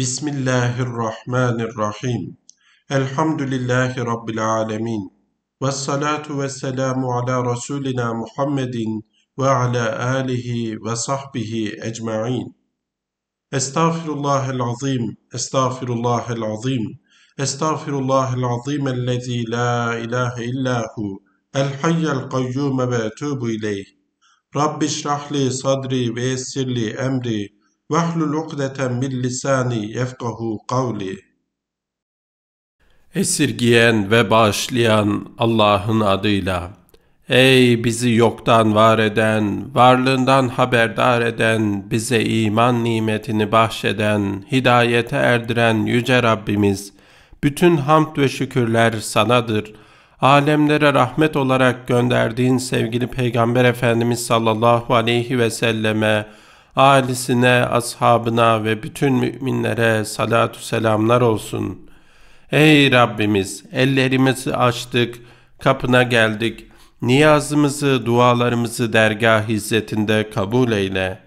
بسم الله الرحمن الرحيم الحمد لله رب العالمين والصلاة والسلام على رسولنا محمد وعلى آله وصحبه أجمعين أستغفر الله العظيم أستغفر الله العظيم أستغفر الله العظيم الذي لا إله إلا هو الحي القيوم وأتوب إليه رب اشرح لي صدري ويسر لي أمري vahlul ukdeten min lisani yefkahu kavli. Esirgiyen ve bağışlayan Allah'ın adıyla. Ey bizi yoktan var eden, varlığından haberdar eden, bize iman nimetini bahşeden, hidayete erdiren Yüce Rabbimiz, bütün hamd ve şükürler sanadır. Alemlere rahmet olarak gönderdiğin sevgili Peygamber Efendimiz sallallahu aleyhi ve selleme, ailesine, ashabına ve bütün müminlere salatu selamlar olsun. Ey Rabbimiz, ellerimizi açtık, kapına geldik. Niyazımızı, dualarımızı dergah hizmetinde kabul eyle.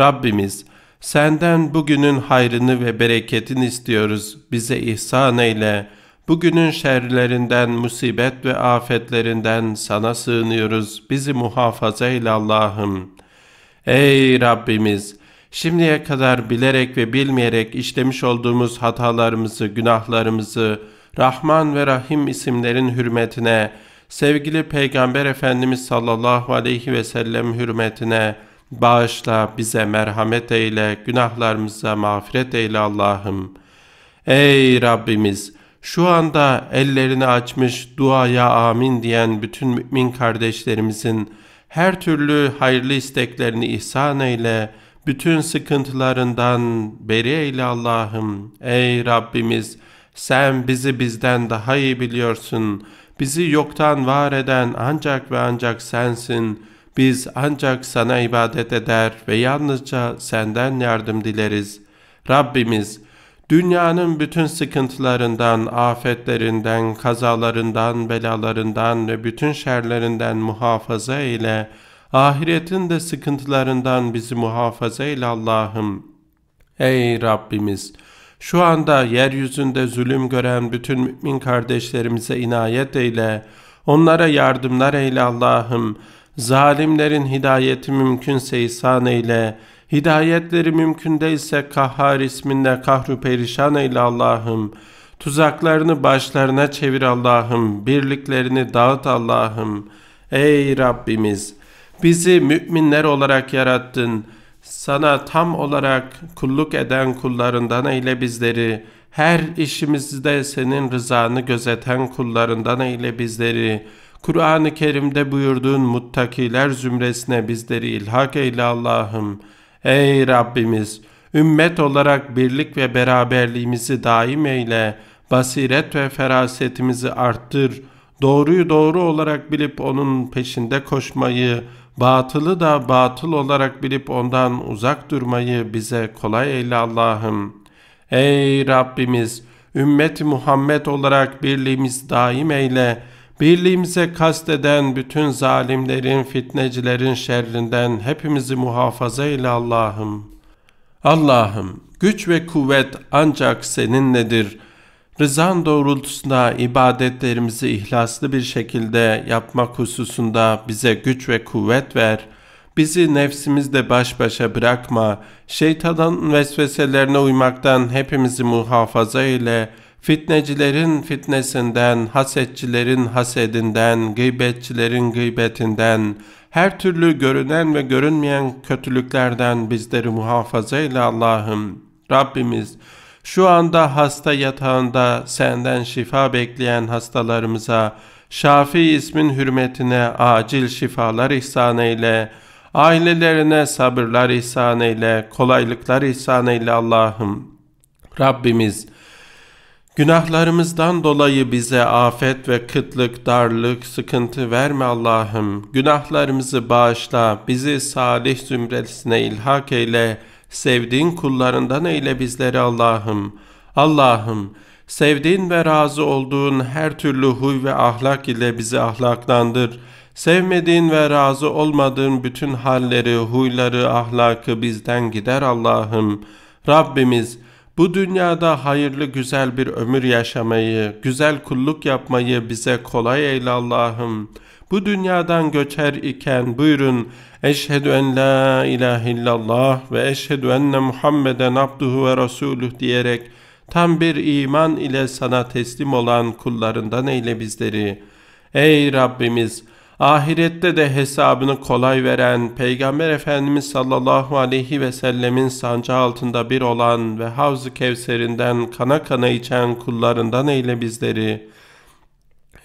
Rabbimiz, senden bugünün hayrını ve bereketini istiyoruz. Bize ihsan eyle. Bugünün şerlerinden, musibet ve afetlerinden sana sığınıyoruz. Bizi muhafaza eyle Allah'ım.'' Ey Rabbimiz! Şimdiye kadar bilerek ve bilmeyerek işlemiş olduğumuz hatalarımızı, günahlarımızı Rahman ve Rahim isimlerin hürmetine, sevgili Peygamber Efendimiz sallallahu aleyhi ve sellem hürmetine bağışla, bize merhamet eyle, günahlarımıza mağfiret eyle Allah'ım. Ey Rabbimiz! Şu anda ellerini açmış duaya amin diyen bütün mümin kardeşlerimizin her türlü hayırlı isteklerini ihsan eyle, bütün sıkıntılarından beri eyle Allah'ım. Ey Rabbimiz, sen bizi bizden daha iyi biliyorsun. Bizi yoktan var eden ancak ve ancak sensin. Biz ancak sana ibadet eder ve yalnızca senden yardım dileriz. Rabbimiz, dünyanın bütün sıkıntılarından, afetlerinden, kazalarından, belalarından ve bütün şerlerinden muhafaza eyle. Ahiretin de sıkıntılarından bizi muhafaza eyle Allah'ım. Ey Rabbimiz! Şu anda yeryüzünde zulüm gören bütün mümin kardeşlerimize inayet eyle. Onlara yardımlar eyle Allah'ım. Zalimlerin hidayeti mümkünse ihsan eyle. Hidayetleri mümkün değilse Kahhar isminle kahru perişan eyle Allah'ım. Tuzaklarını başlarına çevir Allah'ım. Birliklerini dağıt Allah'ım. Ey Rabbimiz! Bizi müminler olarak yarattın. Sana tam olarak kulluk eden kullarından eyle bizleri. Her işimizde senin rızanı gözeten kullarından eyle bizleri. Kur'an-ı Kerim'de buyurduğun muttakiler zümresine bizleri ilhak eyle Allah'ım. Ey Rabbimiz! Ümmet olarak birlik ve beraberliğimizi daim eyle, basiret ve ferasetimizi arttır, doğruyu doğru olarak bilip onun peşinde koşmayı, batılı da batıl olarak bilip ondan uzak durmayı bize kolay eyle Allah'ım. Ey Rabbimiz! Ümmet-i Muhammed olarak birliğimiz daim eyle, Birliğimize kasteden bütün zalimlerin, fitnecilerin şerrinden hepimizi muhafaza eyle Allah'ım. Allah'ım güç ve kuvvet ancak seninledir. Rızan doğrultusunda ibadetlerimizi ihlaslı bir şekilde yapmak hususunda bize güç ve kuvvet ver. Bizi nefsimizde baş başa bırakma. Şeytanın vesveselerine uymaktan hepimizi muhafaza eyle.'' Fitnecilerin fitnesinden, hasetçilerin hasedinden, gıybetçilerin gıybetinden, her türlü görünen ve görünmeyen kötülüklerden bizleri muhafaza eyle Allah'ım. Rabbimiz şu anda hasta yatağında senden şifa bekleyen hastalarımıza, Şafi ismin hürmetine acil şifalar ihsan eyle, ailelerine sabırlar ihsan eyle, kolaylıklar ihsan eyle Allah'ım. Rabbimiz, Günahlarımızdan dolayı bize afet ve kıtlık, darlık, sıkıntı verme Allah'ım. Günahlarımızı bağışla, bizi salih zümresine ilhak eyle, sevdiğin kullarından eyle bizleri Allah'ım. Allah'ım, sevdiğin ve razı olduğun her türlü huy ve ahlak ile bizi ahlaklandır. Sevmediğin ve razı olmadığın bütün halleri, huyları, ahlakı bizden gider Allah'ım. Rabbimiz, bu dünyada hayırlı güzel bir ömür yaşamayı, güzel kulluk yapmayı bize kolay eyle Allah'ım. Bu dünyadan göçer iken buyurun Eşhedü en la ilahe illallah ve eşhedü enne Muhammeden abduhu ve resuluh diyerek tam bir iman ile sana teslim olan kullarından eyle bizleri. Ey Rabbimiz! ahirette de hesabını kolay veren Peygamber Efendimiz sallallahu aleyhi ve sellemin sancağı altında bir olan ve Havz-ı Kevser'inden kana kana içen kullarından eyle bizleri.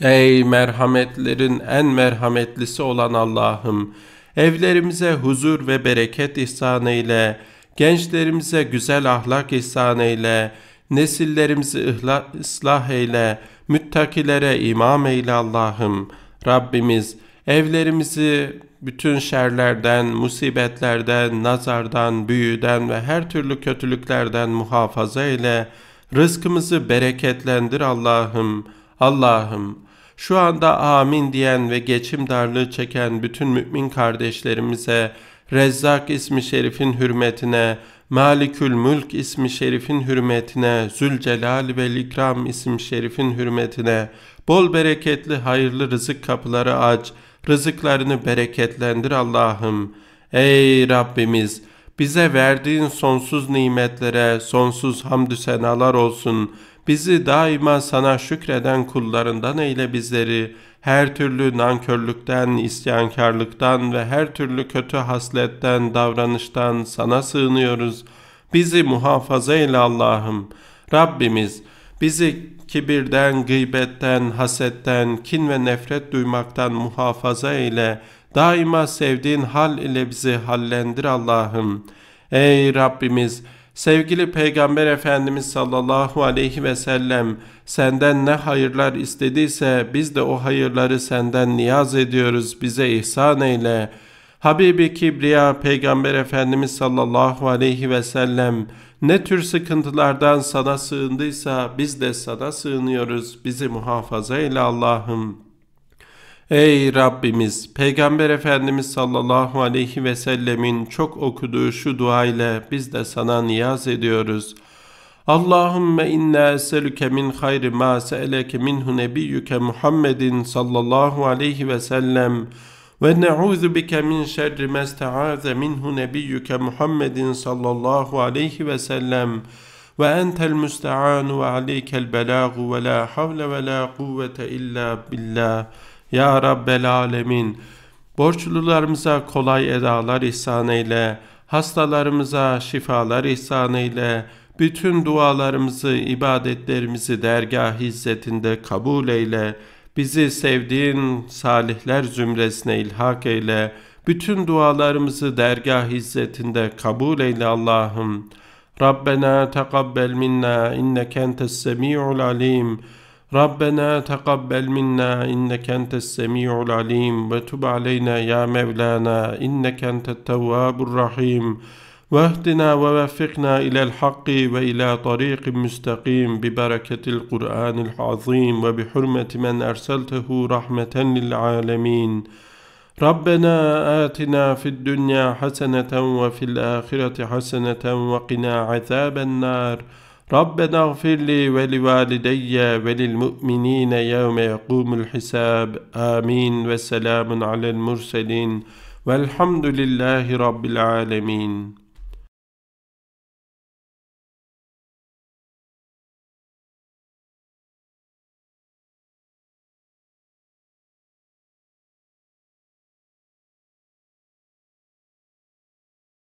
Ey merhametlerin en merhametlisi olan Allah'ım! Evlerimize huzur ve bereket ihsan eyle, gençlerimize güzel ahlak ihsan eyle, nesillerimizi ıslah eyle, müttakilere imam eyle Allah'ım. Rabbimiz Evlerimizi bütün şerlerden, musibetlerden, nazardan, büyüden ve her türlü kötülüklerden muhafaza ile rızkımızı bereketlendir Allah'ım. Allah'ım şu anda amin diyen ve geçim darlığı çeken bütün mümin kardeşlerimize Rezzak ismi şerifin hürmetine, Malikül Mülk ismi şerifin hürmetine, Zülcelal ve İkram ismi şerifin hürmetine, bol bereketli hayırlı rızık kapıları aç, Rızıklarını bereketlendir Allah'ım. Ey Rabbimiz! Bize verdiğin sonsuz nimetlere sonsuz hamdü senalar olsun. Bizi daima sana şükreden kullarından eyle bizleri. Her türlü nankörlükten, isyankarlıktan ve her türlü kötü hasletten, davranıştan sana sığınıyoruz. Bizi muhafaza eyle Allah'ım. Rabbimiz bizi kibirden, gıybetten, hasetten, kin ve nefret duymaktan muhafaza eyle. Daima sevdiğin hal ile bizi hallendir Allah'ım. Ey Rabbimiz! Sevgili Peygamber Efendimiz sallallahu aleyhi ve sellem senden ne hayırlar istediyse biz de o hayırları senden niyaz ediyoruz bize ihsan eyle.'' Habibi Kibriya Peygamber Efendimiz sallallahu aleyhi ve sellem ne tür sıkıntılardan sana sığındıysa biz de sana sığınıyoruz. Bizi muhafaza eyle Allah'ım. Ey Rabbimiz! Peygamber Efendimiz sallallahu aleyhi ve sellemin çok okuduğu şu dua ile biz de sana niyaz ediyoruz.'' Allahümme inna eselüke min hayri ma se'eleke minhu nebiyyüke Muhammedin sallallahu aleyhi ve sellem ve ne'ûzu bike min şerri mesta'aze minhu nebiyyüke Muhammedin sallallahu aleyhi ve sellem ve entel müste'anu ve aleykel belâgu ve la havle ve la kuvvete illa billah. Ya Rabbel Alemin. Borçlularımıza kolay edalar ihsan eyle, hastalarımıza şifalar ihsan eyle, bütün dualarımızı, ibadetlerimizi dergah hizmetinde kabul eyle.'' Bizi sevdiğin salihler zümresine ilhak eyle. Bütün dualarımızı dergah izzetinde kabul eyle Allah'ım. Rabbena takabbel minna inneke entes semi'ul alim. Rabbena takabbel minna inneke entes semi'ul alim. Ve tub aleyna ya Mevlana inneke entet tevvabur rahim. واهدنا ووفقنا إلى الحق وإلى طريق مستقيم ببركة القرآن العظيم وبحرمة من أرسلته رحمة للعالمين ربنا آتنا في الدنيا حسنة وفي الآخرة حسنة وقنا عذاب النار ربنا اغفر لي ولوالدي وللمؤمنين يوم يقوم الحساب آمين وسلام على المرسلين والحمد لله رب العالمين